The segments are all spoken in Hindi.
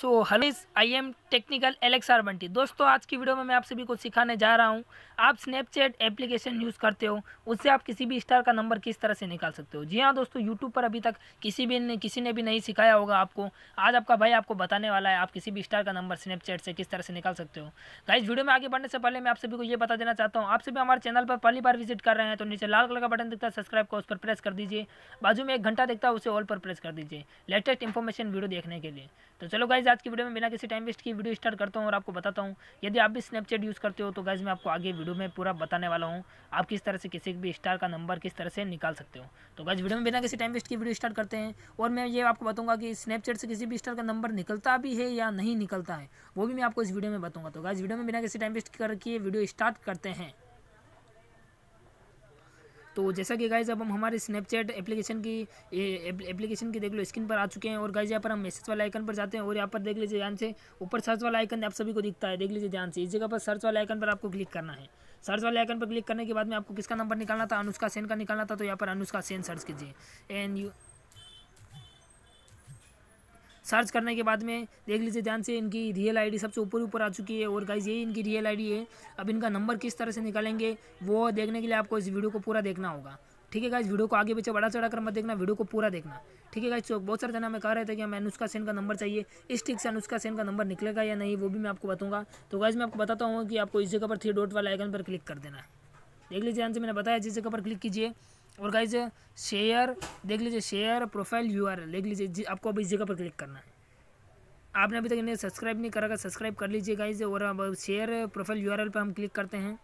so hello I am technical Alex आर बंटी दोस्तों आज की वीडियो में मैं आप सभी को सिखाने जा रहा हूँ आप स्नैपचैट एप्लीकेशन यूज़ करते हो उससे आप किसी भी स्टार का नंबर किस तरह से निकाल सकते हो जी हाँ दोस्तों यूट्यूब पर अभी तक किसी भी ने किसी ने भी नहीं सिखाया होगा आपको आज आपका भाई आपको बताने वाला है आप किसी भी स्टार का नंबर स्नैपचैट से किस तरह से निकाल सकते हो गाइज वीडियो में आगे बढ़ने से पहले मैं आप सभी को ये बता देना चाहता हूँ आप सभी हमारे चैनल पर पहली बार विजिट कर रहे हैं तो नीचे लाल कलर का बटन दिखता है सब्सक्राइब का उस पर प्रेस कर दीजिए बाजू में एक घंटा दिखता है उसे ऑल पर प्रेस कर दीजिए लेटेस्ट इन्फॉर्मेशन वीडियो देखने के लिए तो चलो गाइज गाइज आज की वीडियो में बिना किसी टाइम वेस्ट की वीडियो स्टार्ट करता हूँ और आपको बताता हूँ यदि आप भी स्नैपचैट यूज़ करते हो तो गाइज मैं आपको आगे वीडियो में पूरा बताने वाला हूँ आप किस तरह से किसी भी स्टार का नंबर किस तरह से निकाल सकते हो तो गाइज वीडियो में बिना किसी टाइम वेस्ट की वीडियो स्टार्ट करते हैं और मैं ये आपको बताऊँगा कि स्नैपचैट से किसी भी स्टार का नंबर निकलता भी है या नहीं निकलता है वो भी मैं आपको इस वीडियो में बताऊँगा तो गाइज वीडियो में बिना किसी टाइम वेस्ट करके वीडियो स्टार्ट करते हैं तो जैसा कि गाइज अब हम हमारे स्नैपचैट एप्लीकेशन की एप्लीकेशन की देख लो स्क्रीन पर आ चुके हैं और गाइज यहाँ पर हम मैसेज वाले आइकन पर जाते हैं और यहाँ पर देख लीजिए ध्यान से ऊपर सर्च वाला आइकन आप सभी को दिखता है देख लीजिए ध्यान से इस जगह पर सर्च वाले आइकन पर आपको क्लिक करना है सर्च वाले आइकन पर क्लिक करने के बाद में आपको किसका नंबर निकालना था अनुष्का सेन का निकालना था तो यहाँ पर अनुष्का सेन सर्च कीजिए एन यू सर्च करने के बाद में देख लीजिए ध्यान से इनकी रियल आईडी सबसे ऊपर ऊपर आ चुकी है और गाइज यही इनकी रियल आईडी है अब इनका नंबर किस तरह से निकालेंगे वो देखने के लिए आपको इस वीडियो को पूरा देखना होगा ठीक है गाइज वीडियो को आगे पीछे बड़ा चढ़ा कर मत देखना वीडियो को पूरा देखना ठीक है गाइज तो बहुत सारे जना मैं कह रहे थे कि हमें अनुष्का सेन का नंबर चाहिए इस ठीक से अनुष्का सेन का नंबर निकलेगा या नहीं वो भी मैं आपको बताऊँगा तो गाइज मैं आपको बताता हूँ कि आपको इस जगह पर थ्री डॉट वाला आइकन पर क्लिक कर देना है देख लीजिए आंसर मैंने बताया जिस जगह पर क्लिक कीजिए और गाइज शेयर देख लीजिए शेयर प्रोफाइल यू आर देख लीजिए आपको अभी इस जगह पर क्लिक करना है आपने अभी तक इन्हें सब्सक्राइब नहीं करा सब्सक्राइब कर लीजिए गाइज और अब शेयर प्रोफाइल यू पर हम क्लिक करते हैं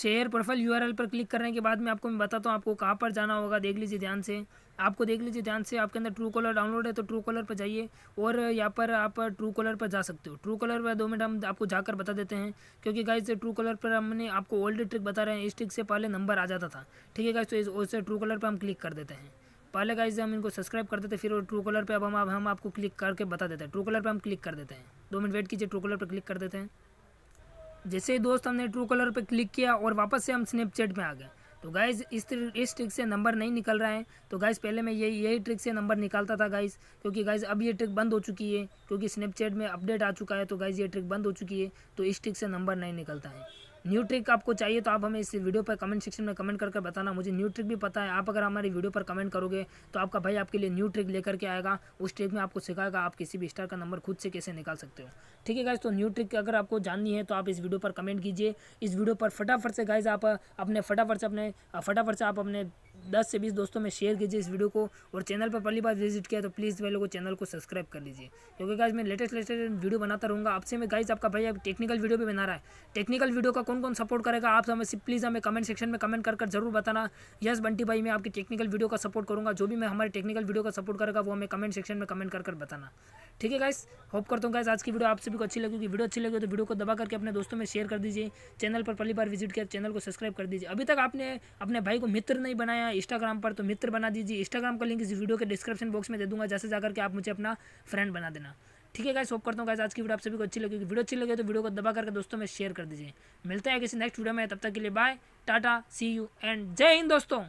शेयर प्रोफाइल यू पर क्लिक करने के बाद में आपको मैं बताता हूँ आपको कहाँ पर जाना होगा देख लीजिए ध्यान से आपको देख लीजिए ध्यान से आपके अंदर ट्रू कॉलर डाउनलोड है तो ट्रू कॉलर पर जाइए और यहाँ पर आप ट्रू कॉलर पर जा सकते हो ट्रू कॉलर पर दो मिनट हम आपको जाकर बता देते हैं क्योंकि गाइज ट्रू कॉलर पर हमने आपको ओल्ड ट्रिक बता रहे हैं इस ट्रिक से पहले नंबर आ जाता था ठीक है गाइज तो इस उससे ट्रू कॉलर पर हम क्लिक कर देते हैं पहले गाइज हम इनको सब्सक्राइब कर देते फिर ट्रू कॉलर पर अब हम हम आपको क्लिक करके बता देते हैं ट्रू कॉलर पर हम क्लिक कर देते हैं दो मिनट वेट कीजिए ट्रू कॉलर पर क्लिक कर देते हैं जैसे ही दोस्त हमने ट्रू कॉलर पर क्लिक किया और वापस से हम स्नैपचैट में आ गए तो गाइज इस इस ट्रिक से नंबर नहीं निकल रहा है तो गाइज पहले मैं यही यही ट्रिक से नंबर निकालता था गाइज क्योंकि गाइज अब ये ट्रिक बंद हो चुकी है क्योंकि स्नैपचैट में अपडेट आ चुका है तो गाइज ये ट्रिक बंद हो चुकी है तो इस ट्रिक से नंबर नहीं निकलता है न्यू ट्रिक आपको चाहिए तो आप हमें इस वीडियो पर कमेंट सेक्शन में कमेंट करके बताना मुझे न्यू ट्रिक भी पता है आप अगर हमारी वीडियो पर कमेंट करोगे तो आपका भाई आपके लिए न्यू ट्रिक लेकर के आएगा उस ट्रिक में आपको सिखाएगा आप किसी भी स्टार का नंबर खुद से कैसे निकाल सकते हो ठीक है गाइज तो न्यू ट्रिक अगर आपको जाननी है तो आप इस वीडियो पर कमेंट कीजिए इस वीडियो पर फटाफट से गाइज आप अपने फटाफट से अपने फटाफट से आप अपने दस से बीस दोस्तों में शेयर कीजिए इस वीडियो को और चैनल पर पहली बार विजिट किया तो प्लीज़ मेरे लोगों चैनल को सब्सक्राइब कर लीजिए क्योंकि गाइज मैं लेटेस्ट लेटेस्ट वीडियो बनाता रहूँगा आपसे मैं गाइज आपका भाई अब टेक्निकल वीडियो भी बना रहा है टेक्निकल वीडियो का कौन कौन सपोर्ट करेगा आप हमें प्लीज़ हमें कमेंट सेक्शन में कमेंट कर जरूर बताना यस बंटी भाई मैं आपकी टेक्निकल वीडियो का सपोर्ट करूँगा जो भी मैं हमारे टेक्निकल वीडियो का सपोर्ट करेगा वो हमें कमेंट सेक्शन में कमेंट कर बताना ठीक है गाइस होप करता हूँ गाइस आज की वीडियो आप सभी को अच्छी लगेगी वीडियो अच्छी लगी तो वीडियो को दबा करके अपने दोस्तों में शेयर कर दीजिए चैनल पर पहली बार विजिट किया चैनल तो को सब्सक्राइब कर दीजिए अभी तक आपने अपने भाई को मित्र नहीं बनाया इंस्टाग्राम पर तो मित्र बना दीजिए इंस्टाग्राम का लिंक इस वीडियो के डिस्क्रिप्शन बॉक्स में दे दूँगा जैसे जाकर के आप मुझे अपना फ्रेंड बना देना ठीक है गाइस होप करता हूँ गाइस आज की वीडियो आप सभी को अच्छी लगेगी वीडियो अच्छी लगी तो वीडियो को दबा करके दोस्तों में शेयर कर दीजिए मिलते हैं किसी नेक्स्ट वीडियो में तब तक के लिए bye tata see you and Jai Hind दोस्तों